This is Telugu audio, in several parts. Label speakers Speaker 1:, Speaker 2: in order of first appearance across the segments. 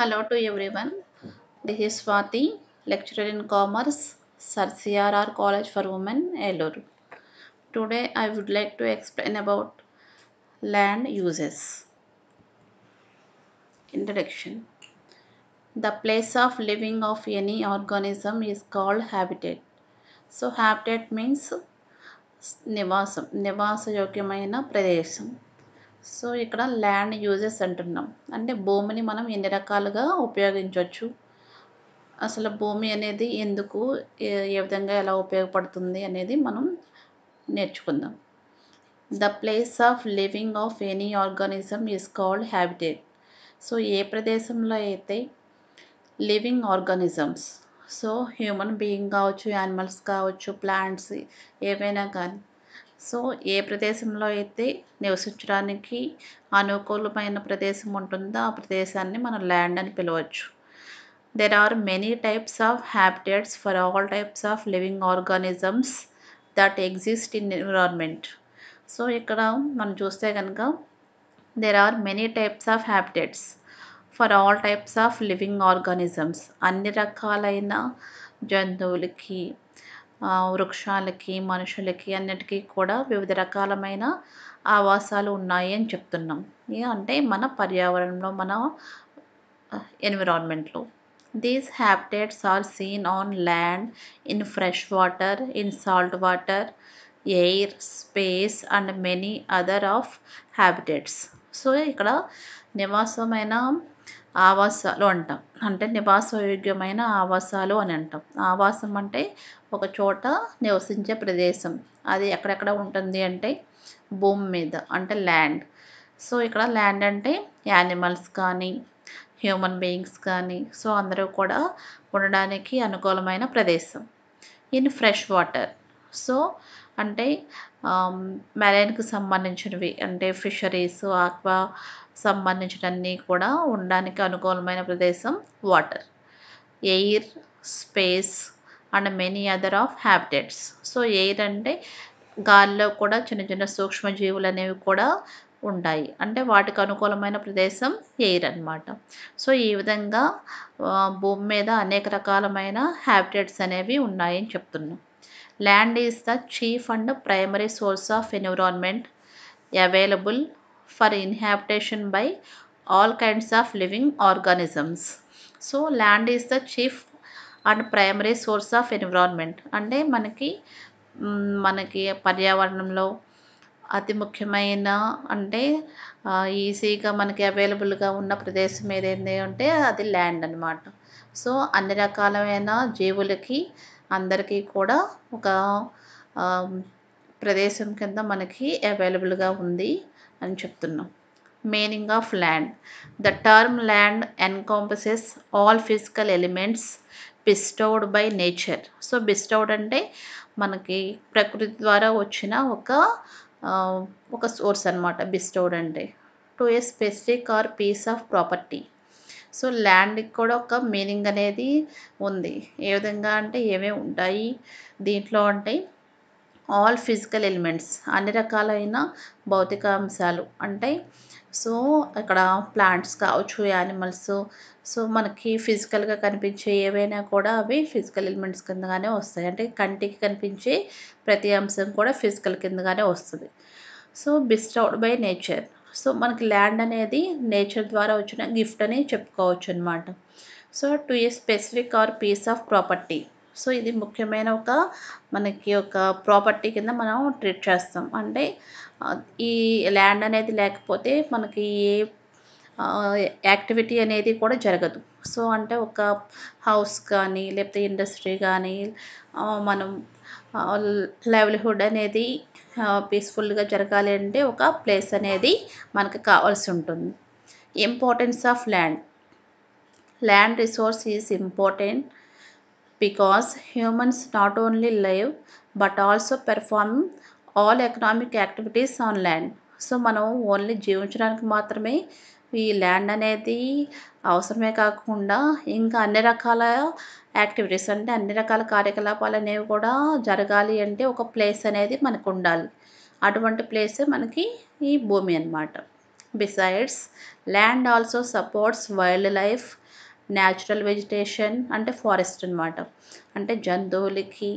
Speaker 1: Hello to everyone. This is Swati, lecturer in Commerce, Sir CRR College for Women, Elur. Today I would like to explain about land uses. Introduction. The place of living of any organism is called habitat. So habitat means నివాసం నివాసయోగ్యమైన ప్రదేశం సో ఇక్కడ ల్యాండ్ యూజెస్ అంటున్నాం అంటే భూమిని మనం ఎన్ని రకాలుగా ఉపయోగించవచ్చు అసలు భూమి అనేది ఎందుకు ఏ విధంగా ఎలా ఉపయోగపడుతుంది అనేది మనం నేర్చుకుందాం the place of living of any organism is called habitat so ఏ ప్రదేశంలో అయితే living organisms so human being కావచ్చు యానిమల్స్ కావచ్చు ప్లాంట్స్ ఏవైనా కానీ సో ఏ ప్రదేశంలో అయితే నివసించడానికి అనుకూలమైన ప్రదేశం ఉంటుందో ఆ ప్రదేశాన్ని మనం ల్యాండ్ అని పిలవచ్చు there are many types of habitats for all types of living organisms that exist in environment so ఇక్కడ మనం చూస్తే కనుక there are many types of habitats for all types of living organisms అన్ని రకాలైన జంతువులకి వృక్షాలకి మనుషులకి అన్నిటికీ కూడా వివిధ రకాలమైన ఆవాసాలు ఉన్నాయి అని చెప్తున్నాం అంటే మన పర్యావరణంలో మన ఎన్విరాన్మెంట్లో these habitats are seen on land in fresh water in salt water air space and many other of habitats so ఇక్కడ నివాసమైన ఆవాసాలు అంటాం అంటే నివాసయోగ్యమైన ఆవాసాలు అని అంటాం ఆవాసం అంటే ఒక చోట నివసించే ప్రదేశం అది ఎక్కడెక్కడ ఉంటుంది అంటే భూమి మీద అంటే ల్యాండ్ సో ఇక్కడ ల్యాండ్ అంటే యానిమల్స్ కానీ హ్యూమన్ బీయింగ్స్ కానీ సో అందరూ కూడా ఉండడానికి అనుకూలమైన ప్రదేశం ఇన్ ఫ్రెష్ వాటర్ సో అంటే మెరైన్కి సంబంధించినవి అంటే ఫిషరీస్ ఆక్వా సంబంధించినవన్నీ కూడా ఉండడానికి అనుకూలమైన ప్రదేశం water air space and many other of habitats so air అంటే గాల్లో కూడా చిన్న చిన్న సూక్ష్మజీవులు అనేవి కూడా ఉంటాయి అంటే వాటికి అనుకూలమైన ప్రదేశం ఎయిర్ అనమాట సో ఈ విధంగా భూమి మీద అనేక రకాలమైన హ్యాబిటెట్స్ అనేవి ఉన్నాయని చెప్తున్నాం land is the chief and primary source of environment available for inhabitation by all kinds of living organisms so land is the chief and primary source of environment అంటే మనకి మనకి పర్యావరణంలో అతి ముఖ్యమైన అంటే ఈజీగా మనకి అవైలబుల్గా ఉన్న ప్రదేశం ఏదైంది అంటే అది ల్యాండ్ అనమాట సో అన్ని రకాలమైన జీవులకి అందరికీ కూడా ఒక ప్రదేశం కింద మనకి అవైలబుల్గా ఉంది అని చెప్తున్నాం meaning of land the term land encompasses all physical elements bestowed by nature so bestowed అంటే మనకి ప్రకృతి ద్వారా వచ్చిన ఒక ఒక సోర్స్ అనమాట బిస్టౌడ్ అంటే to a specific or piece of property so ల్యాండ్కి కూడా ఒక మీనింగ్ అనేది ఉంది ఏ విధంగా అంటే ఏమేమి ఉంటాయి దీంట్లో అంటే ఆల్ ఫిజికల్ ఎలిమెంట్స్ అన్ని రకాలైన భౌతిక అంశాలు అంటే సో ఇక్కడ ప్లాంట్స్ కావచ్చు యానిమల్స్ సో మనకి ఫిజికల్గా కనిపించే ఏవైనా కూడా అవి ఫిజికల్ ఎలిమెంట్స్ కిందగానే వస్తాయి అంటే కంటికి కనిపించే ప్రతి అంశం కూడా ఫిజికల్ కిందగానే వస్తుంది so bestowed by nature so మనకి ల్యాండ్ అనేది నేచర్ ద్వారా వచ్చిన గిఫ్ట్ అని చెప్పుకోవచ్చు అనమాట so to a specific or piece of property so ఇది ముఖ్యమైన ఒక మనకి ఒక ప్రాపర్టీ కింద మనం ట్రీట్ చేస్తాం అంటే ఈ ల్యాండ్ అనేది లేకపోతే మనకి ఏ యాక్టివిటీ అనేది కూడా జరగదు సో అంటే ఒక హౌస్ కానీ లేకపోతే ఇండస్ట్రీ కానీ మనం లైవ్లీహుడ్ అనేది పీస్ఫుల్గా జరగాలి అంటే ఒక ప్లేస్ అనేది మనకు కావాల్సి ఉంటుంది importance of land land resource is important because humans not only live but also perform all economic activities on land so మనం ఓన్లీ జీవించడానికి మాత్రమే ఈ ల్యాండ్ అనేది అవసరమే కాకుండా ఇంకా అన్ని రకాల యాక్టివిటీస్ అంటే అన్ని రకాల కార్యకలాపాలు అనేవి కూడా జరగాలి అంటే ఒక ప్లేస్ అనేది మనకు ఉండాలి అటువంటి ప్లేసే మనకి ఈ భూమి అనమాట besides land also supports wildlife natural vegetation అంటే ఫారెస్ట్ అనమాట అంటే జంతువులకి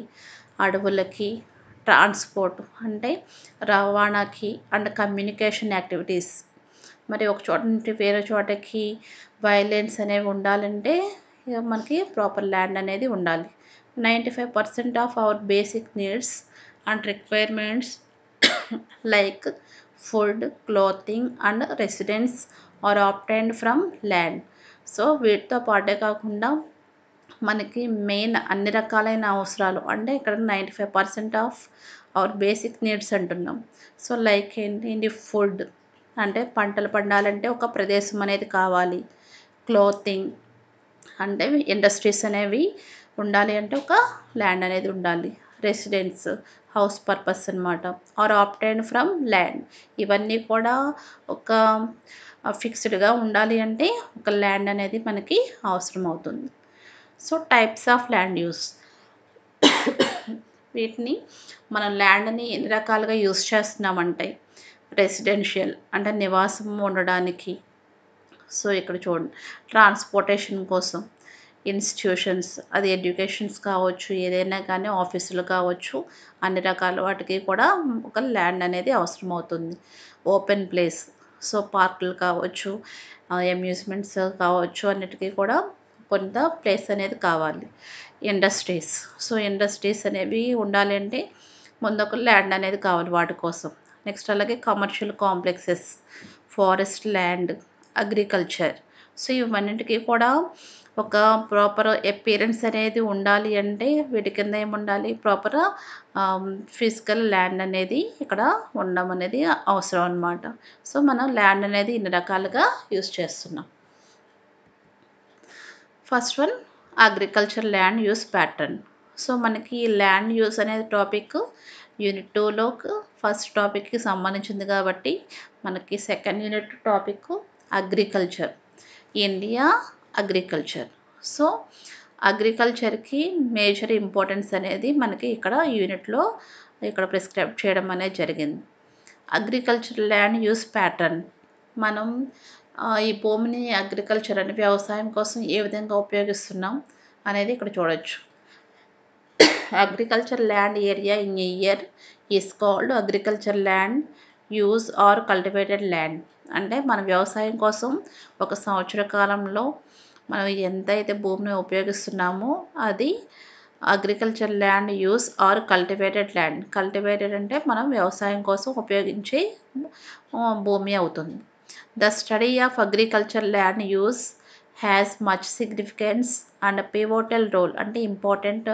Speaker 1: అడవులకి ట్రాన్స్పోర్ట్ అంటే రవాణాకి అండ్ కమ్యూనికేషన్ యాక్టివిటీస్ మరి ఒక చోట నుంచి వేరే చోటకి వైలెన్స్ అనేవి ఉండాలంటే ఇక మనకి ప్రాపర్ ల్యాండ్ అనేది ఉండాలి ninety five percent of our basic needs and requirements like food clothing and residence are obtained from land so వీటితో పాటే కాకుండా మనకి మెయిన్ అన్ని రకాలైన అవసరాలు అంటే ఇక్కడ ninety five percent of our basic needs అంటున్నాం సో లైక్ ఏంటి ఫుడ్ అంటే పంటలు పండాలంటే ఒక ప్రదేశం అనేది కావాలి క్లోతింగ్ అంటే ఇండస్ట్రీస్ అనేవి ఉండాలి అంటే ఒక ల్యాండ్ అనేది ఉండాలి రెసిడెన్స్ హౌస్ పర్పస్ అనమాట ఆర్ ఆప్టైన్ ఫ్రమ్ ల్యాండ్ ఇవన్నీ కూడా ఒక ఫిక్స్డ్గా ఉండాలి అంటే ఒక ల్యాండ్ అనేది మనకి అవసరం అవుతుంది so types of land use వీటిని మనం ల్యాండ్ని ఎన్ని రకాలుగా యూస్ చేస్తున్నామంటే రెసిడెన్షియల్ అంటే నివాసం ఉండడానికి సో ఇక్కడ చూడండి ట్రాన్స్పోర్టేషన్ కోసం ఇన్స్టిట్యూషన్స్ అది ఎడ్యుకేషన్స్ కావచ్చు ఏదైనా కానీ ఆఫీసులు కావచ్చు అన్ని రకాల వాటికి కూడా ఒక ల్యాండ్ అనేది అవసరం అవుతుంది ఓపెన్ ప్లేస్ సో పార్కులు కావచ్చు అమ్యూజ్మెంట్స్ కావచ్చు అన్నిటికీ కూడా కొంత ప్లేస్ అనేది కావాలి ఇండస్ట్రీస్ సో ఇండస్ట్రీస్ అనేవి ఉండాలంటే ముందు ఒక ల్యాండ్ అనేది కావాలి వాటి కోసం నెక్స్ట్ అలాగే commercial complexes forest land agriculture so ఇవన్నిటికీ కూడా ఒక ప్రాపర్ అపీరెన్స్ అనేది ఉండాలి అంటే వీటి కింద ఏముండాలి ప్రాపర్ ఫిజికల్ ల్యాండ్ అనేది ఇక్కడ ఉండడం అనేది అవసరం అనమాట సో మనం ల్యాండ్ అనేది ఇన్ని రకాలుగా యూజ్ చేస్తున్నాం first one agriculture land use pattern so మనకి ఈ ల్యాండ్ యూస్ అనేది టాపిక్ యూనిట్ టూలో ఫస్ట్ టాపిక్కి సంబంధించింది కాబట్టి మనకి second unit topic agriculture India agriculture so అగ్రికల్చర్కి మేజర్ ఇంపార్టెన్స్ అనేది మనకి ఇక్కడ యూనిట్లో ఇక్కడ ప్రిస్క్రైబ్ చేయడం అనేది జరిగింది అగ్రికల్చర్ ల్యాండ్ యూస్ ప్యాటర్న్ మనం ఈ భూమిని అగ్రికల్చర్ అని వ్యవసాయం కోసం ఏ విధంగా ఉపయోగిస్తున్నాం అనేది ఇక్కడ చూడవచ్చు agriculture land area in year year is called agriculture use or cultivated land అంటే మన వ్యవసాయం కోసం ఒక సంవత్సర కాలంలో మనం ఎంతైతే భూమిని ఉపయోగిస్తున్నామో అది agriculture land use or cultivated land cultivated అంటే మనం వ్యవసాయం కోసం ఉపయోగించే భూమి అవుతుంది the study of agriculture land use has much significance and pivotal role అంటే ఇంపార్టెంట్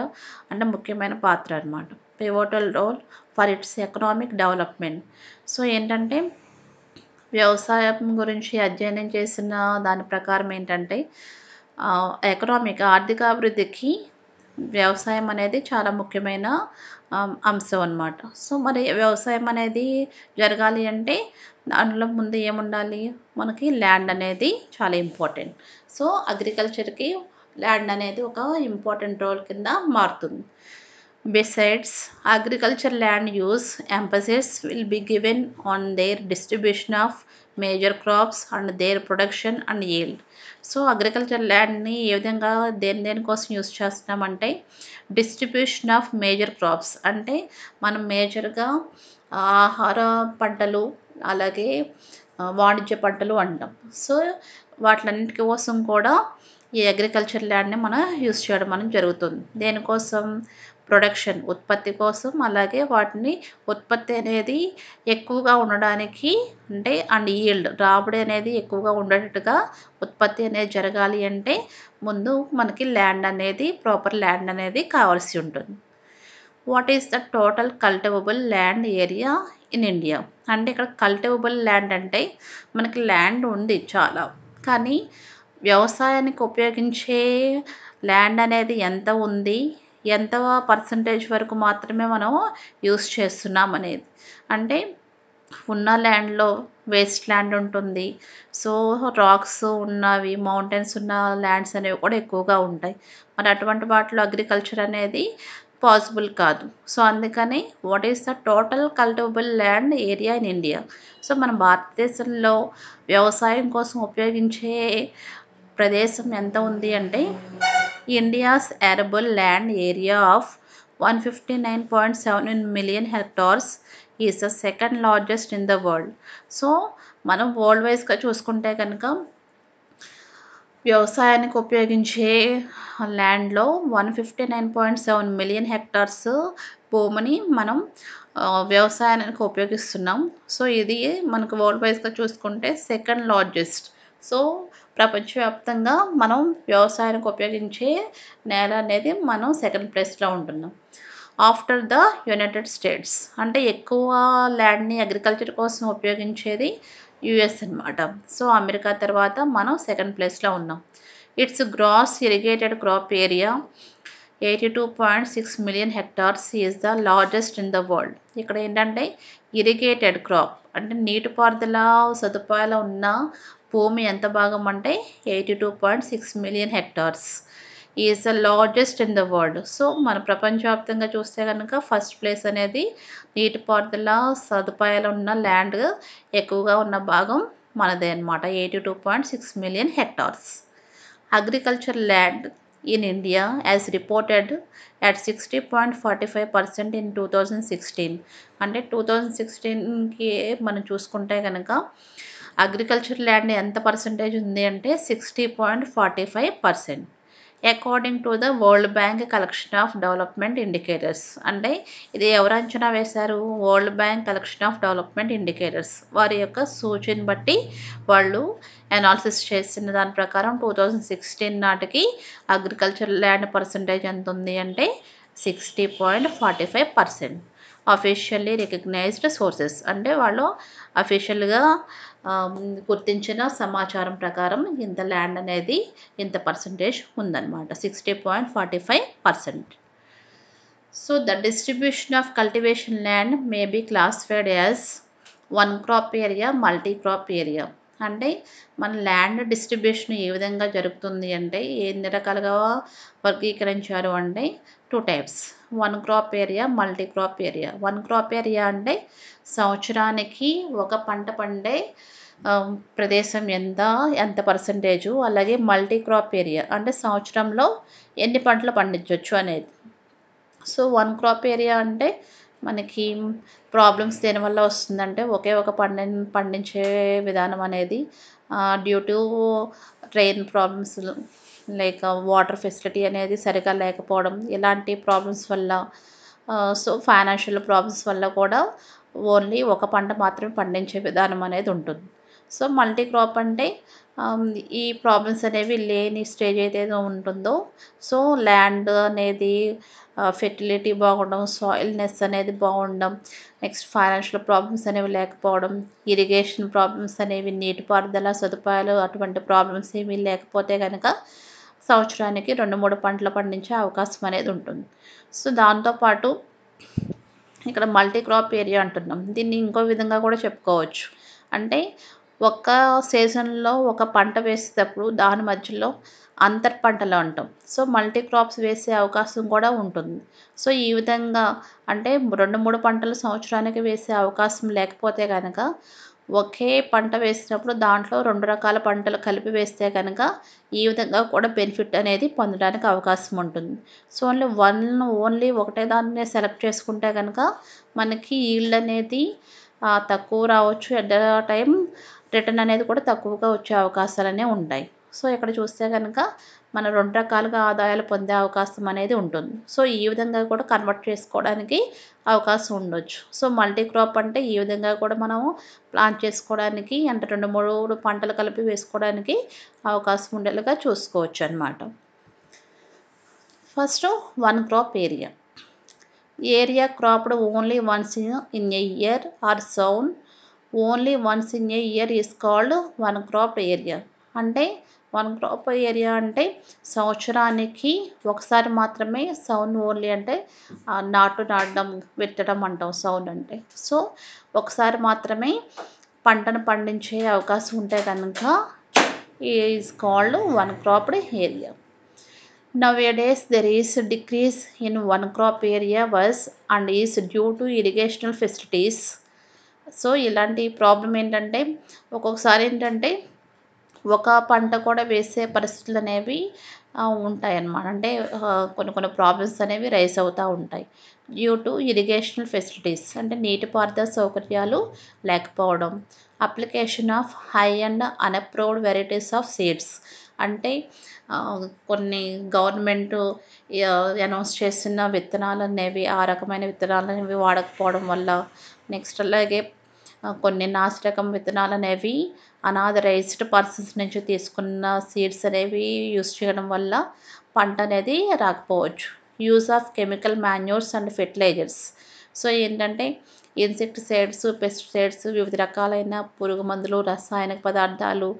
Speaker 1: అంటే ముఖ్యమైన పాత్ర అనమాట pivotal role for its economic development so ఏంటంటే వ్యవసాయం గురించి అధ్యయనం చేసిన దాని ప్రకారం ఏంటంటే ఎకనామిక్ ఆర్థిక అభివృద్ధికి వ్యవసాయం అనేది చాలా ముఖ్యమైన అంశం అనమాట సో మరి వ్యవసాయం అనేది జరగాలి అంటే దానిలో ముందు ఏముండాలి మనకి ల్యాండ్ అనేది చాలా ఇంపార్టెంట్ సో అగ్రికల్చర్కి ల్యాండ్ అనేది ఒక ఇంపార్టెంట్ రోల్ కింద మారుతుంది besides agriculture land use emphasis will be given on their distribution of major crops and their production and yield so అగ్రికల్చర్ ల్యాండ్ని ఏ విధంగా దేని దేనికోసం యూస్ చేస్తున్నామంటే డిస్ట్రిబ్యూషన్ ఆఫ్ మేజర్ క్రాప్స్ అంటే మనం మేజర్గా ఆహార పంటలు అలాగే వాణిజ్య పంటలు అంటాం సో వాటిలన్నిటి కోసం కూడా ఈ అగ్రికల్చర్ ల్యాండ్ని మనం యూస్ చేయడం మనం జరుగుతుంది దేనికోసం ప్రొడక్షన్ ఉత్పత్తి కోసం అలాగే వాటిని ఉత్పత్తి అనేది ఎక్కువగా ఉండడానికి అంటే అండ్ ఈల్డ్ రాబడి అనేది ఎక్కువగా ఉండేటట్టుగా ఉత్పత్తి అనేది జరగాలి అంటే ముందు మనకి ల్యాండ్ అనేది ప్రాపర్ ల్యాండ్ అనేది కావాల్సి ఉంటుంది what is the total cultivable land area in India అంటే ఇక్కడ కల్టివబుల్ ల్యాండ్ అంటే మనకి ల్యాండ్ ఉంది చాలా కానీ వ్యవసాయానికి ఉపయోగించే ల్యాండ్ అనేది ఎంత ఉంది ఎంత పర్సంటేజ్ వరకు మాత్రమే మనం యూస్ చేస్తున్నాం అనేది అంటే ఉన్న ల్యాండ్లో వేస్ట్ ల్యాండ్ ఉంటుంది సో రాక్స్ ఉన్నవి మౌంటైన్స్ ఉన్న ల్యాండ్స్ అనేవి కూడా ఎక్కువగా ఉంటాయి మరి అటువంటి వాటిలో అగ్రికల్చర్ అనేది పాసిబుల్ కాదు సో అందుకని what is the total cultivable land area in India so మన భారతదేశంలో వ్యవసాయం కోసం ఉపయోగించే ప్రదేశం ఎంత ఉంది అంటే India's arable land area of one fifty nine point 159.7 million hectares is the second largest in the world so మనం వరల్డ్ వైజ్గా చూసుకుంటే కనుక వ్యవసాయానికి ఉపయోగించే ల్యాండ్లో one fifty nine point seven million hectares భూమిని మనం వ్యవసాయానికి ఉపయోగిస్తున్నాం సో ఇది మనకు వరల్డ్ వైజ్గా చూసుకుంటే సెకండ్ లార్జెస్ట్ సో ప్రపంచవ్యాప్తంగా మనం వ్యవసాయానికి ఉపయోగించే నేల అనేది మనం సెకండ్ ప్లేస్లో ఉంటున్నాం ఆఫ్టర్ ద యునైటెడ్ స్టేట్స్ అంటే ఎక్కువ ల్యాండ్ని అగ్రికల్చర్ కోసం ఉపయోగించేది యుఎస్ అనమాట సో అమెరికా తర్వాత మనం సెకండ్ ప్లేస్లో ఉన్నాం its gross irrigated crop area eighty two point six million hectares is the largest in the world ఇక్కడ ఏంటంటే ఇరిగేటెడ్ క్రాప్ అంటే నీటిపారుదల సదుపాయాలు ఉన్న భూమి ఎంత భాగం అంటే eighty two point six million hectares is the largest in the world so మన ప్రపంచవ్యాప్తంగా చూస్తే కనుక ఫస్ట్ ప్లేస్ అనేది నీటిపారుదల సదుపాయాలు ఉన్న ల్యాండ్ ఎక్కువగా ఉన్న భాగం మనదే అనమాట eighty two point six million hectares agriculture land in India as reported at sixty point forty five percent in two thousand sixteen అంటే టూ థౌజండ్ సిక్స్టీన్కి మనం చూసుకుంటే కనుక అగ్రికల్చర్ ల్యాండ్ ఎంత పర్సంటేజ్ ఉంది అంటే sixty point forty five percent according to the World Bank collection of development indicators అంటే ఇది ఎవరు అంచనా వేశారు World Bank collection of development indicators వారి యొక్క సూచన బట్టి వాళ్ళు అనాలిసిస్ చేసిన దాని ప్రకారం టూ థౌజండ్ సిక్స్టీన్ నాటికి అగ్రికల్చర్ ల్యాండ్ పర్సంటేజ్ ఎంత ఉంది అంటే sixty point forty five percent officially recognised sources అంటే వాళ్ళు అఫీషియల్గా గుర్తించిన సమాచారం ప్రకారం ఇంత ల్యాండ్ అనేది ఇంత పర్సంటేజ్ ఉందన్నమాట sixty point forty five percent so the distribution of cultivation land may be classified as one crop area multi crop area అంటే మన ల్యాండ్ డిస్ట్రిబ్యూషన్ ఏ విధంగా జరుగుతుంది అంటే ఎన్ని రకాలుగా వర్గీకరించారు అంటే two types one crop area multi crop area one crop area అంటే సంవత్సరానికి ఒక పంట పండే ప్రదేశం ఎంత ఎంత పర్సంటేజు అలాగే మల్టీ క్రాప్ ఏరియా అంటే సంవత్సరంలో ఎన్ని పంటలు పండించవచ్చు అనేది సో వన్ క్రాప్ ఏరియా అంటే మనకి ప్రాబ్లమ్స్ దేనివల్ల వస్తుందంటే ఒకే ఒక పండి పండించే విధానం అనేది డ్యూ టు ట్రైన్ ప్రాబ్లమ్స్ లేక వాటర్ ఫెసిలిటీ అనేది సరిగా లేకపోవడం ఇలాంటి ప్రాబ్లమ్స్ వల్ల సో ఫైనాన్షియల్ ప్రాబ్లమ్స్ వల్ల కూడా ఓన్లీ ఒక పంట మాత్రమే పండించే విధానం అనేది ఉంటుంది సో మల్టీ క్రాప్ అంటే ఈ ప్రాబ్లమ్స్ అనేవి లేని స్టేజ్ ఏదైతే ఉంటుందో సో ల్యాండ్ అనేది ఫెర్టిలిటీ బాగుండడం సాయిల్నెస్ అనేది బాగుండడం నెక్స్ట్ ఫైనాన్షియల్ ప్రాబ్లమ్స్ అనేవి లేకపోవడం ఇరిగేషన్ ప్రాబ్లమ్స్ అనేవి నీటిపారుదల సదుపాయాలు అటువంటి ప్రాబ్లమ్స్ ఏమీ లేకపోతే కనుక సంవత్సరానికి రెండు మూడు పంటలు పండించే అవకాశం అనేది ఉంటుంది సో దాంతోపాటు ఇక్కడ మల్టీ క్రాప్ ఏరియా అంటున్నాం దీన్ని ఇంకో విధంగా కూడా చెప్పుకోవచ్చు అంటే ఒక్క సీజన్లో ఒక పంట వేసేటప్పుడు దాని మధ్యలో అంతర పంటలు అంటాం సో మల్టీ క్రాప్స్ వేసే అవకాశం కూడా ఉంటుంది సో ఈ విధంగా అంటే రెండు మూడు పంటలు సంవత్సరానికి వేసే అవకాశం లేకపోతే కనుక ఒకే పంట వేసినప్పుడు దాంట్లో రెండు రకాల పంటలు కలిపి వేస్తే కనుక ఈ విధంగా కూడా బెనిఫిట్ అనేది పొందడానికి అవకాశం ఉంటుంది సో ఓన్లీ వన్ ఓన్లీ ఒకటే దాన్ని సెలెక్ట్ చేసుకుంటే కనుక మనకి ఈల్డ్ అనేది తక్కువ రావచ్చు ఎట్ ద టైం రిటర్న్ అనేది కూడా తక్కువగా వచ్చే అవకాశాలనే ఉంటాయి సో ఇక్కడ చూస్తే కనుక మనం రెండు రకాలుగా ఆదాయాలు పొందే అవకాశం అనేది ఉంటుంది సో ఈ విధంగా కూడా కన్వర్ట్ చేసుకోవడానికి అవకాశం ఉండొచ్చు సో మల్టీ క్రాప్ అంటే ఈ విధంగా కూడా మనము ప్లాన్ చేసుకోవడానికి అంటే రెండు మూడు పంటలు కలిపి వేసుకోవడానికి అవకాశం ఉండేలాగా చూసుకోవచ్చు అనమాట first one crop area area cropped only once in a year or sown only once in a year is called one crop area అంటే వన్ క్రాప్ ఏరియా అంటే సంవత్సరానికి ఒకసారి మాత్రమే సౌండ్ ఓన్లీ అంటే నాటు నాటడం విత్తడం అంటాం సౌండ్ అంటే సో ఒకసారి మాత్రమే పంటను పండించే అవకాశం ఉంటే కనుక is called one cropped area a days there is decrease in one crop area worse and is due to irrigational facilities so ఇలాంటి ప్రాబ్లం ఏంటంటే ఒక్కొక్కసారి ఏంటంటే ఒక పంట కూడా వేసే పరిస్థితులు అనేవి ఉంటాయన్నమాట అంటే కొన్ని కొన్ని ప్రాబ్లమ్స్ అనేవి రైస్ అవుతూ ఉంటాయి డ్యూ టు ఇరిగేషనల్ ఫెసిలిటీస్ అంటే నీటిపారుదల సౌకర్యాలు లేకపోవడం application of high and unapproved varieties of seeds అంటే కొన్ని గవర్నమెంట్ అనౌన్స్ చేసిన విత్తనాలు అనేవి ఆ రకమైన విత్తనాలు అనేవి వాడకపోవడం వల్ల నెక్స్ట్ అలాగే కొన్ని నాసి రకం విత్తనాలు అనేవి అనాథరైజ్డ్ పర్సన్స్ నుంచి తీసుకున్న సీడ్స్ అనేవి యూస్ చేయడం వల్ల పంట అనేది రాకపోవచ్చు use of chemical manures and fertilisers so ఏంటంటే ఇన్సెక్టిసైడ్స్ పెస్టిసైడ్స్ వివిధ రకాలైన పురుగు మందులు రసాయనిక పదార్థాలు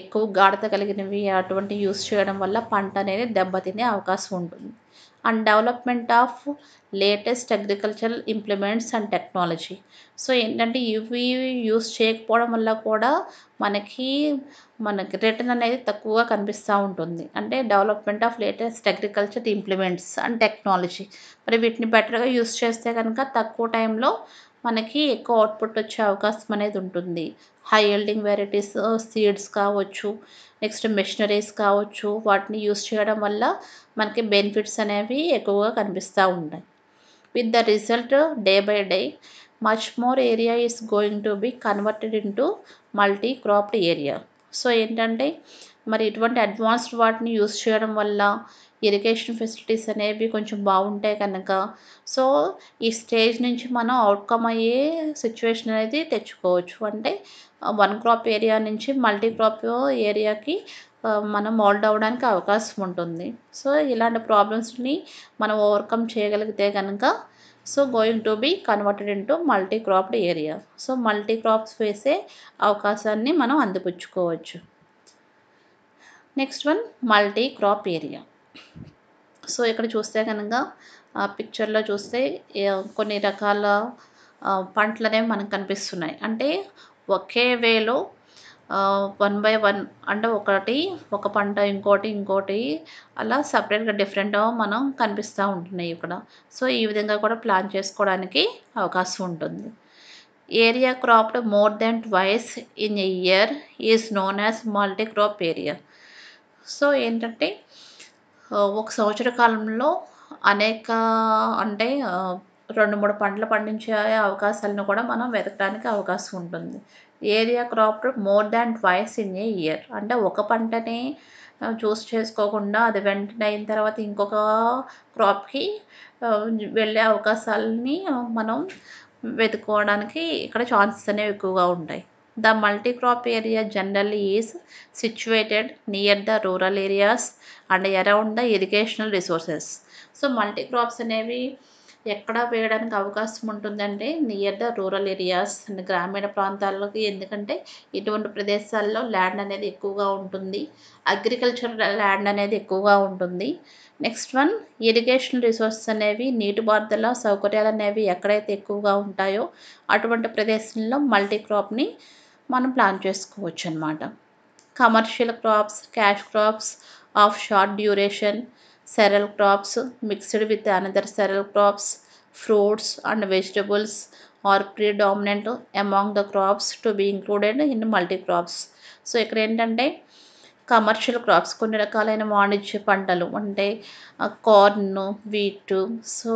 Speaker 1: ఎక్కువ గాఢత కలిగినవి అటువంటి యూస్ చేయడం వల్ల పంట అనేది దెబ్బతినే అవకాశం ఉంటుంది and development of latest agricultural implements and technology so ఏంటంటే ఇవి యూస్ చేయకపోవడం వల్ల కూడా మనకి మనకి రిటర్న్ అనేది తక్కువగా కనిపిస్తూ ఉంటుంది అంటే development of latest agriculture implements and technology మరి వీటిని బెటర్గా యూస్ చేస్తే కనుక తక్కువ టైంలో మనకి ఎక్కువ అవుట్పుట్ వచ్చే అవకాశం అనేది ఉంటుంది హై ఎల్డింగ్ వెరైటీస్ సీడ్స్ కావచ్చు నెక్స్ట్ మెషినరీస్ కావచ్చు వాటిని యూస్ చేయడం వల్ల మనకి బెనిఫిట్స్ అనేవి ఎక్కువగా కనిపిస్తూ ఉన్నాయి with the result day by day much more area is going to be converted to multi cropped area so ఏంటంటే మరి ఇటువంటి అడ్వాన్స్డ్ వాటిని యూస్ చేయడం వల్ల ఇరిగేషన్ ఫెసిలిటీస్ అనేవి కొంచెం బాగుంటే కనుక సో ఈ స్టేజ్ నుంచి మనం అవుట్కమ్ అయ్యే సిచ్యువేషన్ అనేది తెచ్చుకోవచ్చు అంటే వన్ క్రాప్ ఏరియా నుంచి మల్టీ క్రాప్ ఏరియాకి మనం మోల్డ్ అవ్వడానికి అవకాశం ఉంటుంది సో ఇలాంటి ప్రాబ్లమ్స్ని మనం ఓవర్కమ్ చేయగలిగితే కనుక so going to be converted into multi cropped area so multi crops వేసే అవకాశాన్ని మనం అందిపుచ్చుకోవచ్చు next one multi crop area so ఇక్కడ చూస్తే కనుక పిక్చర్లో చూస్తే కొన్ని రకాల పంటలు అనేవి మనకు కనిపిస్తున్నాయి అంటే ఒకే వేలో వన్ బై వన్ అంటే ఒకటి ఒక పంట ఇంకోటి ఇంకోటి అలా సపరేట్గా డిఫరెంట్ మనం కనిపిస్తూ ఉంటున్నాయి ఇక్కడ సో ఈ విధంగా కూడా ప్లాన్ చేసుకోవడానికి అవకాశం ఉంటుంది area cropped more than twice in a year is known as multi crop area so ఏంటంటే ఒక సంవత్సర కాలంలో అనేక అంటే రెండు మూడు పంటలు పండించే అవకాశాలను కూడా మనం వెతకడానికి అవకాశం ఉంటుంది area crop more than twice in a year అంటే ఒక పంటని చూస్ చేసుకోకుండా అది వెంటనే అయిన తర్వాత ఇంకొక క్రాప్కి వెళ్ళే అవకాశాలని మనం వెతుక్కోవడానికి ఇక్కడ ఛాన్సెస్ అనేవి ఎక్కువగా ఉంటాయి the multi-crop area generally is situated near the rural areas and around the irrigational resources. So multi crops అనేవి ఎక్కడ వేయడానికి అవకాశం ఉంటుందంటే near the rural areas and గ్రామీణ ప్రాంతాల్లోకి ఎందుకంటే ఇటువంటి ప్రదేశాల్లో ల్యాండ్ అనేది ఎక్కువగా ఉంటుంది అగ్రికల్చర్ ల్యాండ్ అనేది ఎక్కువగా ఉంటుంది నెక్స్ట్ వన్ ఇరిగేషన్ రిసోర్సెస్ అనేవి నీటిపారుదల సౌకర్యాలు అనేవి ఎక్కడైతే ఎక్కువగా ఉంటాయో అటువంటి ప్రదేశంలో మల్టీ క్రాప్ని మనం ప్లాన్ చేసుకోవచ్చు అనమాట commercial crops cash crops of short duration cereal crops mixed with another cereal crops fruits and vegetables are predominant among the crops to be included in multi crops so ఇక్కడ ఏంటంటే కమర్షియల్ క్రాప్స్ కొన్ని రకాలైన వాణిజ్య పంటలు అంటే కార్న్ వీట్ సో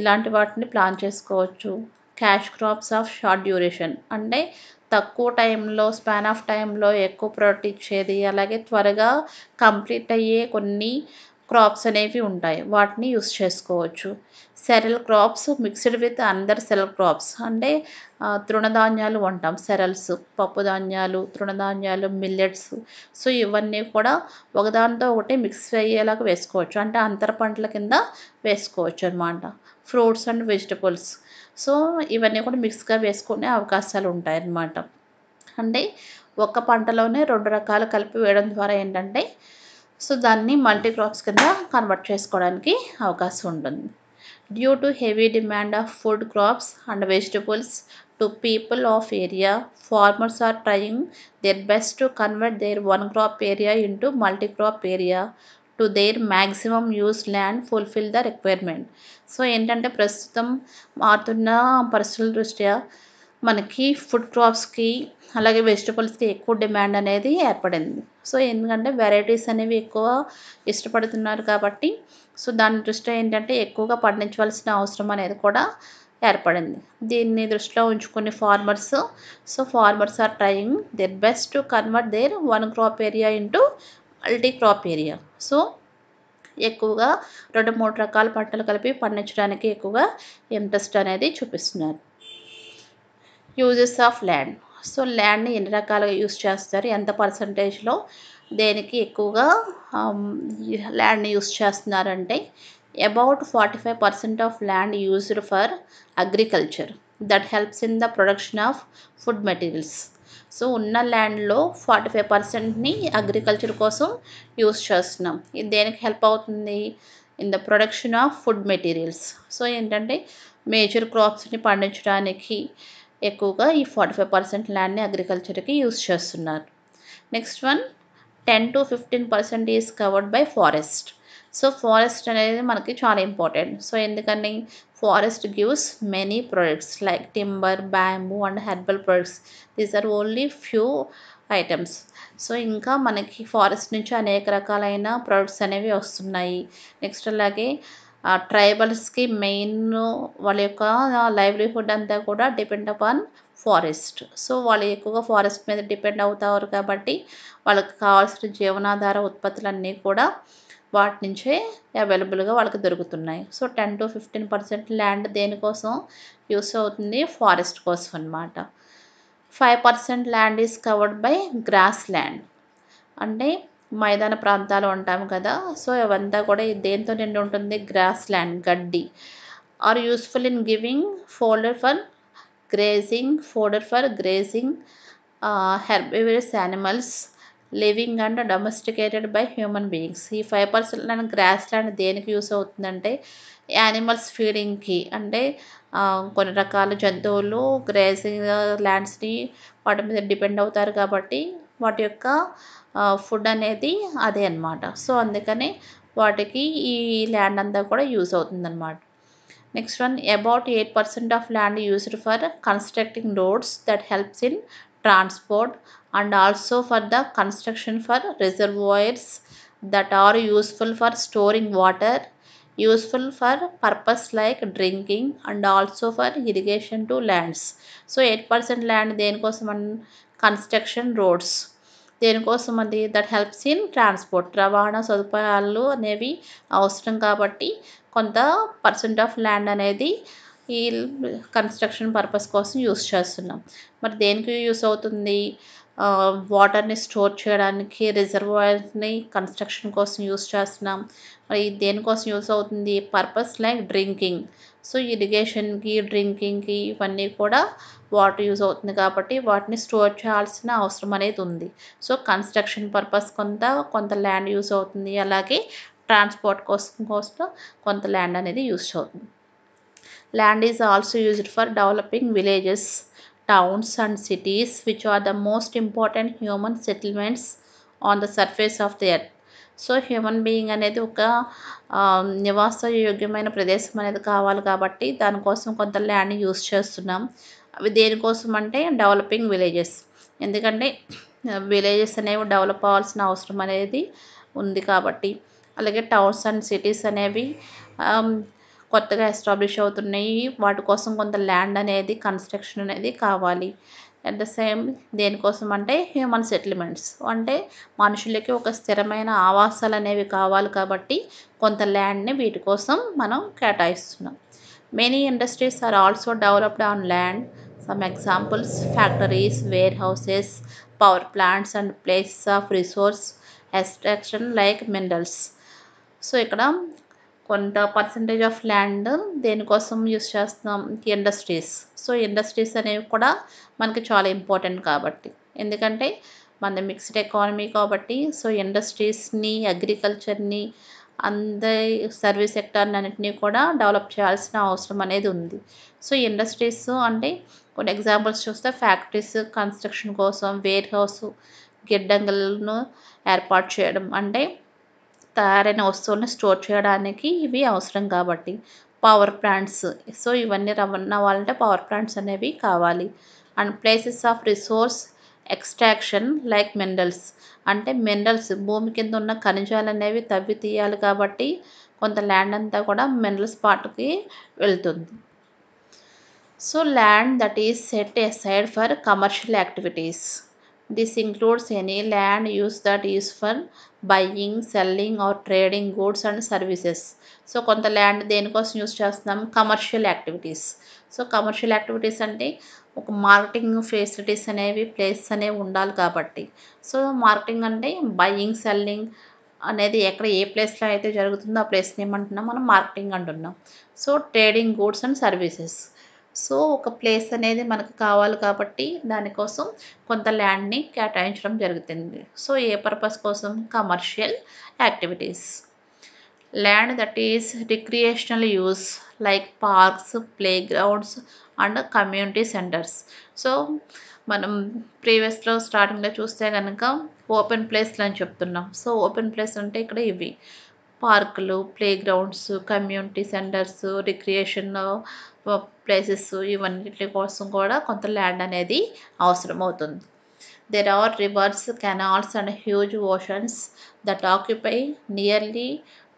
Speaker 1: ఇలాంటి వాటిని ప్లాన్ చేసుకోవచ్చు cash crops of short duration అంటే తక్కువ టైంలో స్పాన్ ఆఫ్ టైంలో ఎక్కువ ప్రోడక్ట్ ఇచ్చేది అలాగే త్వరగా కంప్లీట్ అయ్యే కొన్ని క్రాప్స్ అనేవి ఉంటాయి వాటిని యూస్ చేసుకోవచ్చు cereal crops mixed with another cereal crops అంటే తృణధాన్యాలు అంటాం సెరల్స్ పప్పుధాన్యాలు తృణధాన్యాలు మిల్లెట్స్ సో ఇవన్నీ కూడా ఒకదానితో ఒకటి మిక్స్ అయ్యేలాగా వేసుకోవచ్చు అంటే అంతర పంటల కింద వేసుకోవచ్చు అనమాట ఫ్రూట్స్ అండ్ వెజిటబుల్స్ సో ఇవన్నీ కూడా మిక్స్గా వేసుకునే అవకాశాలు ఉంటాయి అన్నమాట అంటే ఒక్క పంటలోనే రెండు రకాలు కలిపి వేయడం ద్వారా ఏంటంటే సో దాన్ని మల్టీ క్రాప్స్ కింద కన్వర్ట్ చేసుకోవడానికి అవకాశం ఉంటుంది due to heavy demand of food crops and vegetables to people of area farmers are trying their best to convert their one crop area into multi crop area to their maximum use land fulfill the requirement so ఏంటంటే ప్రస్తుతం మారుతున్న పరిస్థితుల దృష్ట్యా మనకి ఫుడ్ క్రాప్స్కి అలాగే వెజిటబుల్స్కి ఎక్కువ డిమాండ్ అనేది ఏర్పడింది సో ఎందుకంటే వెరైటీస్ అనేవి ఎక్కువ ఇష్టపడుతున్నారు కాబట్టి సో దాని దృష్ట్యా ఏంటంటే ఎక్కువగా పండించవలసిన అవసరం అనేది కూడా ఏర్పడింది దీన్ని దృష్టిలో ఉంచుకునే farmers so farmers are trying their best to convert their one crop area into multi crop area so ఎక్కువగా రెండు మూడు రకాల పంటలు కలిపి పండించడానికి ఎక్కువగా ఇంట్రెస్ట్ అనేది చూపిస్తున్నారు యూజెస్ ఆఫ్ ల్యాండ్ సో ల్యాండ్ని ఎన్ని రకాలుగా యూజ్ చేస్తారు ఎంత పర్సంటేజ్లో దేనికి ఎక్కువగా ల్యాండ్ని యూస్ చేస్తున్నారంటే about forty five percent of land used for agriculture that helps in the production of food materials so ఉన్న ల్యాండ్లో ఫార్టీ ఫైవ్ పర్సెంట్ని అగ్రికల్చర్ కోసం యూస్ చేస్తున్నాం ఇది దేనికి హెల్ప్ అవుతుంది in the production of food materials so ఏంటంటే మేజర్ క్రాప్స్ని పండించడానికి ఎక్కువగా ఈ ఫార్టీ ఫైవ్ పర్సెంట్ ల్యాండ్ని అగ్రికల్చర్కి యూస్ చేస్తున్నారు next one ten to fifteen percent is covered by forest so forest అనేది మనకి చాలా ఇంపార్టెంట్ సో ఎందుకని forest gives many products like timber bamboo and herbal products these are only few items so ఇంకా మనకి ఫారెస్ట్ నుంచి అనేక రకాలైన ప్రొడక్ట్స్ అనేవి వస్తున్నాయి నెక్స్ట్ అలాగే ట్రైబల్స్కి మెయిన్ వాళ్ళ యొక్క లైవ్లీహుడ్ అంతా కూడా డిపెండ్ అపాన్ ఫారెస్ట్ సో వాళ్ళు ఎక్కువగా ఫారెస్ట్ మీద డిపెండ్ అవుతారు కాబట్టి వాళ్ళకి కావాల్సిన జీవనాధార ఉత్పత్తులన్నీ కూడా వాటి నుంచే అవైలబుల్గా వాళ్ళకి దొరుకుతున్నాయి so ten to fifteen percent land దేనికోసం యూస్ అవుతుంది ఫారెస్ట్ కోసం అనమాట five percent land is covered by grass land అంటే మైదాన ప్రాంతాలు ఉంటాము కదా సో ఇవంతా కూడా దేంతో నిండి ఉంటుంది గ్రాస్ ల్యాండ్ గడ్డి are useful in giving folder for grazing folder for grazing herbivorous animals living and domesticated by human beings ఈ ఫైవ్ పర్సెంట్ గ్రాస్ ల్యాండ్ దేనికి యూస్ అవుతుందంటే యానిమల్స్ ఫీడింగ్కి అంటే కొన్ని రకాల జంతువులు గ్రేజింగ్ ల్యాండ్స్ని వాటి మీద డిపెండ్ అవుతారు కాబట్టి వాటి యొక్క ఫుడ్ అనేది అదే అనమాట సో అందుకనే వాటికి ఈ ల్యాండ్ అంతా కూడా యూస్ అవుతుందన్నమాట next one about eight percent of land used for constructing roads that helps in transport and also for the construction for reservoirs that are useful for storing water useful for purpose like drinking and also for irrigation to lands so eight percent land దేనికోసం అన్ కన్స్ట్రక్షన్ రోడ్స్ దేనికోసం అది దట్ హెల్ప్స్ ఇన్ ట్రాన్స్పోర్ట్ రవాణా సదుపాయాలు అనేవి అవసరం కాబట్టి కొంత పర్సెంట్ ఆఫ్ ల్యాండ్ అనేది ఈ కన్స్ట్రక్షన్ పర్పస్ కోసం యూస్ చేస్తున్నాం మరి దేనికి యూస్ అవుతుంది వాటర్ని స్టోర్ చేయడానికి రిజర్వాయర్స్ని కన్స్ట్రక్షన్ కోసం యూస్ చేస్తున్నాం మరి దేనికోసం యూస్ అవుతుంది పర్పస్ లైక్ డ్రింకింగ్ సో ఇరిగేషన్కి డ్రింకింగ్కి ఇవన్నీ కూడా వాటర్ యూజ్ అవుతుంది కాబట్టి వాటిని స్టోర్ చేయాల్సిన అవసరం అనేది ఉంది సో కన్స్ట్రక్షన్ పర్పస్ కొంత కొంత ల్యాండ్ యూస్ అవుతుంది అలాగే ట్రాన్స్పోర్ట్ కోసం కోసం కొంత ల్యాండ్ అనేది యూస్ అవుతుంది land is also used for developing villages towns and cities which are the most important human settlements on the surface of the earth so human being అనేది ఒక నివాస యోగ్యమైన ప్రదేశం అనేది కావాలి కాబట్టి దానికోసం కొంత ల్యాండ్ యూస్ చేస్తున్నాం అవి దేనికోసం అంటే డెవలపింగ్ విలేజెస్ ఎందుకంటే విలేజెస్ అనేవి డెవలప్ అవ్వాల్సిన అవసరం అనేది ఉంది కాబట్టి అలాగే టౌన్స్ అండ్ సిటీస్ అనేవి కొత్తగా ఎస్టాబ్లిష్ అవుతున్నాయి వాటి కోసం కొంత ల్యాండ్ అనేది కన్స్ట్రక్షన్ అనేది కావాలి అట్ ద సేమ్ దేనికోసం అంటే హ్యూమన్ సెటిల్మెంట్స్ అంటే మనుషులకి ఒక స్థిరమైన ఆవాసాలు అనేవి కావాలి కాబట్టి కొంత ల్యాండ్ని వీటి కోసం మనం కేటాయిస్తున్నాం many industries are also developed on land some examples factories warehouses power plants and places of resource extraction like minerals so ఇక్కడ కొంత పర్సంటేజ్ ఆఫ్ ల్యాండ్ దేనికోసం యూస్ చేస్తున్నాం ఇండస్ట్రీస్ సో ఇండస్ట్రీస్ అనేవి కూడా మనకి చాలా ఇంపార్టెంట్ కాబట్టి ఎందుకంటే మన మిక్స్డ్ ఎకానమీ కాబట్టి సో ఇండస్ట్రీస్ని అగ్రికల్చర్ని అందరి సర్వీస్ సెక్టర్ని అన్నింటినీ కూడా డెవలప్ చేయాల్సిన అవసరం అనేది ఉంది సో ఇండస్ట్రీస్ అంటే కొన్ని ఎగ్జాంపుల్స్ చూస్తే ఫ్యాక్టరీస్ కన్స్ట్రక్షన్ కోసం వేర్ హౌస్ గిడ్డంగులను ఏర్పాటు చేయడం అంటే తయారైన వస్తువులను స్టోర్ చేయడానికి ఇవి అవసరం కాబట్టి పవర్ ప్లాంట్స్ సో ఇవన్నీ రవాణా వాళ్ళంటే పవర్ ప్లాంట్స్ అనేవి కావాలి and places of resource extraction like minerals అంటే మినరల్స్ భూమి కింద ఉన్న ఖనిజాలు అనేవి తవ్వి తీయాలి కాబట్టి కొంత ల్యాండ్ అంతా కూడా మినరల్స్ పార్ట్కి వెళ్తుంది so land that is set side for commercial activities this includes any land use that is for buying, selling or trading goods and services so కొంత ల్యాండ్ దేనికోసం యూస్ చేస్తున్నాం commercial activities so commercial activities అంటే ఒక మార్కెటింగ్ ఫెసిలిటీస్ అనేవి ప్లేస్ అనేవి ఉండాలి కాబట్టి సో మార్కెటింగ్ అంటే బయింగ్ సెల్లింగ్ అనేది ఎక్కడ ఏ ప్లేస్లో అయితే జరుగుతుందో ఆ ప్లేస్ని ఏమంటున్నాం మనం మార్కెటింగ్ అంటున్నాం so trading goods and services so ఒక ప్లేస్ అనేది మనకు కావాలి కాబట్టి దానికోసం కొంత ల్యాండ్ని కేటాయించడం జరుగుతుంది సో ఏ పర్పస్ కోసం commercial activities land that is recreational use like parks play grounds and community centres so మనం ప్రీవియస్లో స్టార్టింగ్లో చూస్తే కనుక ఓపెన్ ప్లేస్లు అని చెప్తున్నాం సో ఓపెన్ ప్లేస్ అంటే ఇక్కడ ఇవి పార్కులు play grounds community centres recreation places ఇవన్నిటి కోసం కూడా కొంత ల్యాండ్ అనేది అవసరం అవుతుంది there are rivers canals and huge oceans that occupy nearly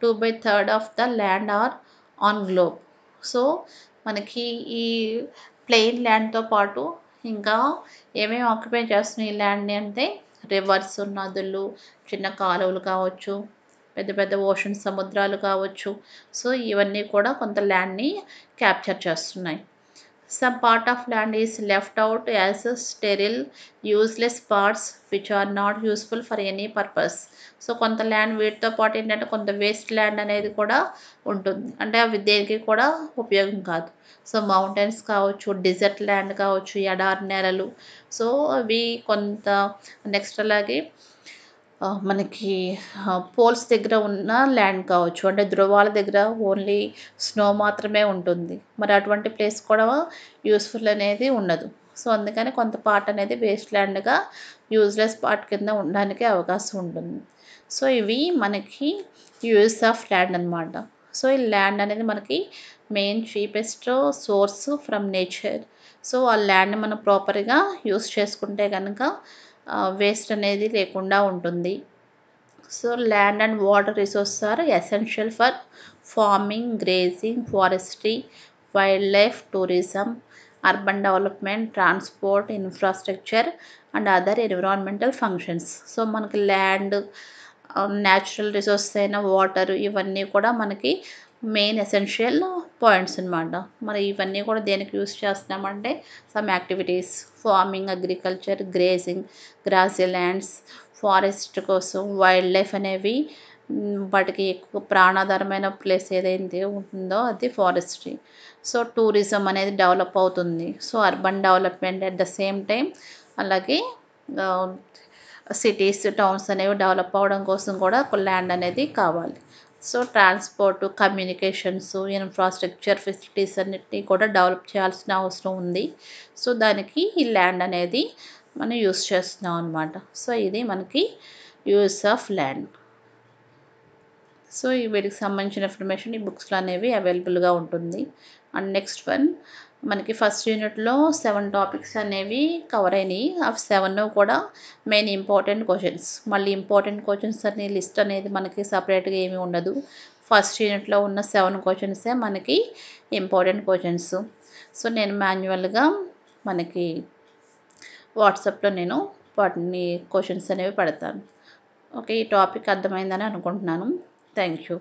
Speaker 1: two by third of the land are on globe so మనకి ఈ ప్లెయిన్ ల్యాండ్తో పాటు ఇంకా ఏమేమి ఆక్యుపై చేస్తున్నాయి ఈ ల్యాండ్ని అంటే రివర్స్ నదులు చిన్న కాలువలు కావచ్చు పెద్ద పెద్ద ఓషన్ సముద్రాలు కావచ్చు సో ఇవన్నీ కూడా కొంత ల్యాండ్ని క్యాప్చర్ చేస్తున్నాయి some part of land is left out as sterile useless parts which are not useful for any purpose so కొంత ల్యాండ్ వీటితో పాటు ఏంటంటే కొంత వేస్ట్ ల్యాండ్ అనేది కూడా ఉంటుంది అంటే అవి దేనికి కూడా ఉపయోగం కాదు సో మౌంటైన్స్ కావచ్చు డిజర్ట్ ల్యాండ్ కావచ్చు ఎడారి నేలలు సో అవి కొంత నెక్స్ట్ అలాగే మనకి పోల్స్ దగ్గర ఉన్న ల్యాండ్ కావచ్చు అంటే ధ్రువాల దగ్గర ఓన్లీ స్నో మాత్రమే ఉంటుంది మరి అటువంటి ప్లేస్ కూడా యూస్ఫుల్ అనేది ఉండదు సో అందుకని కొంత పార్ట్ అనేది వేస్ట్ ల్యాండ్గా యూజ్లెస్ పార్ట్ కింద ఉండడానికి అవకాశం ఉంటుంది సో ఇవి మనకి యూస్ ఆఫ్ ల్యాండ్ అనమాట సో ఈ ల్యాండ్ అనేది మనకి main cheapest source from nature so ఆ ల్యాండ్ మనం ప్రాపర్గా యూస్ చేసుకుంటే కనుక వేస్ట్ అనేది లేకుండా ఉంటుంది so land and water resource are essential for farming grazing forestry wild life tourism urban development transport infrastructure and other environmental functions so మనకి ల్యాండ్ న్యాచురల్ రిసోర్స్ అయిన వాటర్ ఇవన్నీ కూడా మనకి మెయిన్ ఎసెన్షియల్ పాయింట్స్ అనమాట మరి ఇవన్నీ కూడా దేనికి యూస్ చేస్తున్నామంటే some activities farming agriculture grazing grassy lands forest కోసం వైల్డ్ లైఫ్ అనేవి వాటికి ఎక్కువ ప్రాణాధారమైన ప్లేస్ ఏదైతే ఉంటుందో అది ఫారెస్ట్రీ సో టూరిజం అనేది డెవలప్ అవుతుంది so urban development at the same time అలాగే సిటీస్ టౌన్స్ అనేవి డెవలప్ అవడం కోసం కూడా ల్యాండ్ అనేది కావాలి so transport communications infrastructure facilities అన్నిటినీ కూడా డెవలప్ చేయాల్సిన అవసరం ఉంది సో దానికి ఈ ల్యాండ్ అనేది మనం యూస్ చేస్తున్నాం అనమాట సో ఇది మనకి యూస్ ఆఫ్ ల్యాండ్ సో వీటికి సంబంధించిన ఇన్ఫర్మేషన్ ఈ బుక్స్లో అనేవి అవైలబుల్గా ఉంటుంది అండ్ నెక్స్ట్ వన్ మనకి ఫస్ట్ యూనిట్లో సెవెన్ టాపిక్స్ అనేవి కవర్ అయినాయి ఆ సెవెన్ కూడా మెయిన్ ఇంపార్టెంట్ క్వశ్చన్స్ మళ్ళీ ఇంపార్టెంట్ క్వశ్చన్స్ అనే లిస్ట్ అనేది మనకి సపరేట్గా ఏమీ ఉండదు ఫస్ట్ యూనిట్లో ఉన్న సెవెన్ క్వశ్చన్సే మనకి ఇంపార్టెంట్ క్వశ్చన్స్ సో నేను మాన్యువల్గా మనకి వాట్సాప్లో నేను వాటిని క్వశ్చన్స్ అనేవి పెడతాను ఓకే ఈ టాపిక్ అర్థమైందని అనుకుంటున్నాను థ్యాంక్ యూ